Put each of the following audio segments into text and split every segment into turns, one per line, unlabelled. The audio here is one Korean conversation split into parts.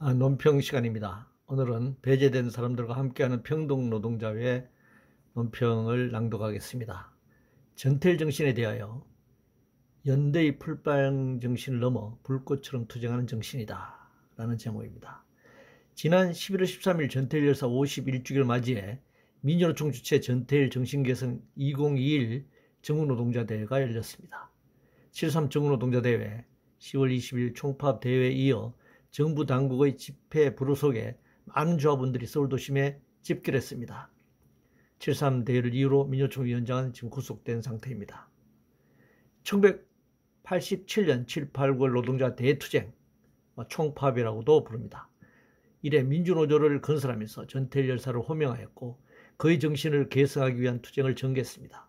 아, 논평 시간입니다. 오늘은 배제된 사람들과 함께하는 평등노동자회 논평을 낭독하겠습니다. 전태일정신에 대하여 연대의 풀빵 정신을 넘어 불꽃처럼 투쟁하는 정신이다 라는 제목입니다. 지난 11월 13일 전태일 열사 51주기를 맞이해 민주노총 주최 전태일 정신개선 2021 정우노동자대회가 열렸습니다. 73 정우노동자대회 10월 20일 총파업대회에 이어 정부 당국의 집회 불호 속에 많은 조합원들이 서울 도심에 집결했습니다. 7.3 대회를 이유로 민요총 위원장은 지금 구속된 상태입니다. 1987년 7, 8월 노동자 대투쟁, 뭐 총파업이라고도 부릅니다. 이래 민주노조를 건설하면서 전태일 열사를 호명하였고 그의 정신을 계승하기 위한 투쟁을 전개했습니다.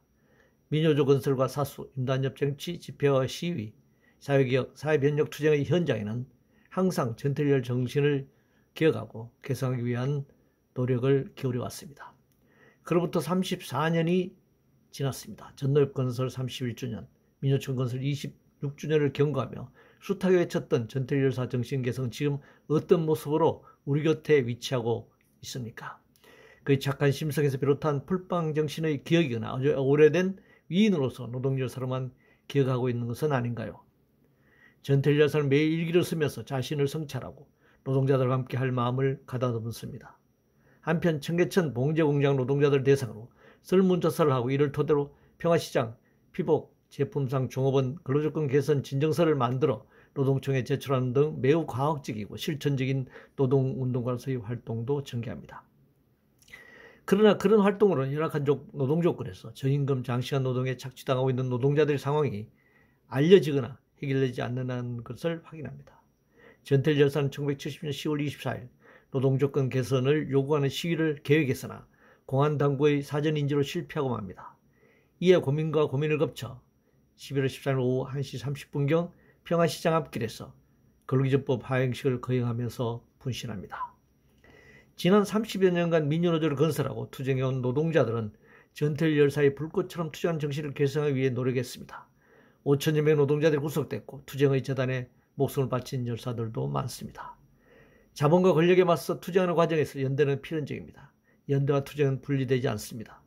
민요조 건설과 사수, 임단협 정치, 집회와 시위, 사회개혁, 사회변혁 투쟁의 현장에는 항상 전태리얼 정신을 기억하고 개성하기 위한 노력을 기울여 왔습니다. 그로부터 34년이 지났습니다. 전도협 건설 31주년, 민요촌 건설 26주년을 경고하며 수하게 외쳤던 전태리열사 정신 개성 지금 어떤 모습으로 우리 곁에 위치하고 있습니까? 그의 착한 심성에서 비롯한 풀빵 정신의 기억이거나 아주 오래된 위인으로서 노동열사로만 기억하고 있는 것은 아닌가요? 전태일 여사는 매일 일기를 쓰면서 자신을 성찰하고 노동자들과 함께 할 마음을 가다듬습니다. 한편 청계천 봉제공장 노동자들 대상으로 설문조사를 하고 이를 토대로 평화시장, 피복, 제품상 종업원, 근로조건 개선 진정서를 만들어 노동청에 제출하는 등 매우 과학적이고 실천적인 노동운동가로서의 활동도 전개합니다. 그러나 그런 활동으로 는 열악한 노동조건에서 저임금 장시간 노동에 착취당하고 있는 노동자들의 상황이 알려지거나 해결되지 않는다는 것을 확인합니다. 전태일 열사는 1970년 10월 24일 노동조건 개선을 요구하는 시위를 계획했으나 공안 당국의 사전 인지로 실패하고 맙니다. 이에 고민과 고민을 겹쳐 11월 1 4일 오후 1시 30분경 평화시장 앞길에서 근로기준법 하행식을 거행하면서 분신합니다. 지난 30여 년간 민주노조를 건설하고 투쟁해온 노동자들은 전태일 열사의 불꽃처럼 투쟁한 정신을 계승하기 위해 노력했습니다. 5천여 명의 노동자들이 구속됐고 투쟁의 재단에 목숨을 바친 열사들도 많습니다. 자본과 권력에 맞서 투쟁하는 과정에서 연대는 필연적입니다. 연대와 투쟁은 분리되지 않습니다.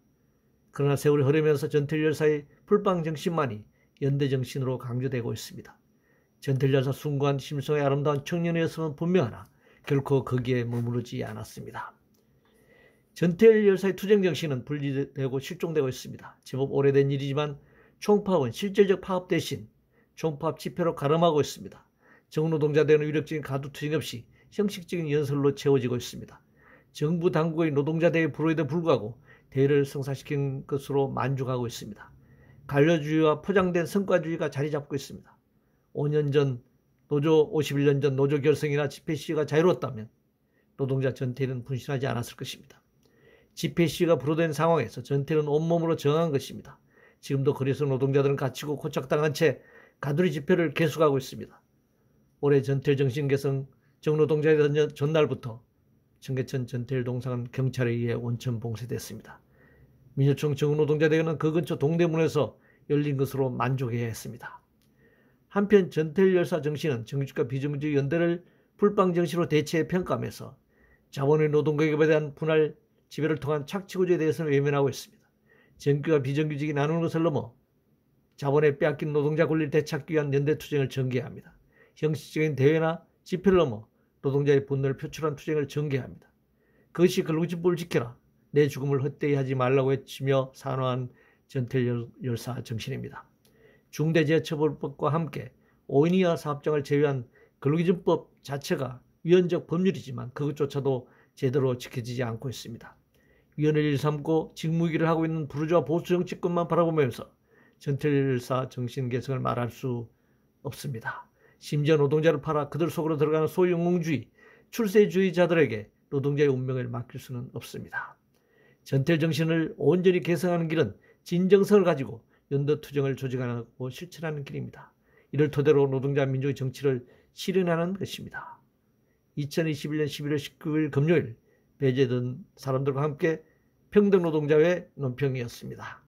그러나 세월이 흐르면서 전태열사의 일불방 정신만이 연대 정신으로 강조되고 있습니다. 전태열사 일순간 심성의 아름다운 청년이었으면 분명하나 결코 거기에 머무르지 않았습니다. 전태일 열사의 투쟁 정신은 분리되고 실종되고 있습니다. 제법 오래된 일이지만 총파업은 실질적 파업 대신 총파업 집회로 가름하고 있습니다. 정노동자들은 위력적인 가두투쟁 없이 형식적인 연설로 채워지고 있습니다. 정부 당국의 노동자대회 불호에도 불구하고 대를 회 성사시킨 것으로 만족하고 있습니다. 관료주의와 포장된 성과주의가 자리 잡고 있습니다. 5년 전 노조 51년 전 노조 결성이나 집회 시위가 자유로웠다면 노동자 전태는 분신하지 않았을 것입니다. 집회 시위가 불호된 상황에서 전태는 온몸으로 정한 것입니다. 지금도 거리스 노동자들은 갇히고 고착당한 채 가두리 집회를 계속하고 있습니다. 올해 전태일 정신개성 정노동자의 에 전날부터 청계천 전태일 동상은 경찰에 의해 온천 봉쇄됐습니다. 민주총 정노동자대회는 그 근처 동대문에서 열린 것으로 만족해야 했습니다. 한편 전태일 열사 정신은 정규직과 비정규직 연대를 불방 정신으로 대체해 평가하면서 자본의 노동계급에 대한 분할 지배를 통한 착취구조에 대해서는 외면하고 있습니다. 정규와 비정규직이 나누는 것을 넘어 자본에 빼앗긴 노동자 권리를 되찾기 위한 연대투쟁을 전개합니다. 형식적인 대회나 집회를 넘어 노동자의 분노를 표출한 투쟁을 전개합니다. 그것이 근로기준법을 지켜라. 내 죽음을 헛되이 하지 말라고 외치며 산화한 전태열사 정신입니다. 중대재해처벌법과 함께 5인 이하 사업장을 제외한 근로기준법 자체가 위헌적 법률이지만 그것조차도 제대로 지켜지지 않고 있습니다. 위원회를 삼고 직무기를 하고 있는 부르주아 보수 정치권만 바라보면서 전태일사 정신 개성을 말할 수 없습니다. 심지어 노동자를 팔아 그들 속으로 들어가는 소유영웅주의, 출세주의자들에게 노동자의 운명을 맡길 수는 없습니다. 전태일 정신을 온전히 개성하는 길은 진정성을 가지고 연대투쟁을 조직하고 실천하는 길입니다. 이를 토대로 노동자 민족의 정치를 실현하는 것입니다. 2021년 11월 19일 금요일 배제된 사람들과 함께 평등노동자회 논평이었습니다.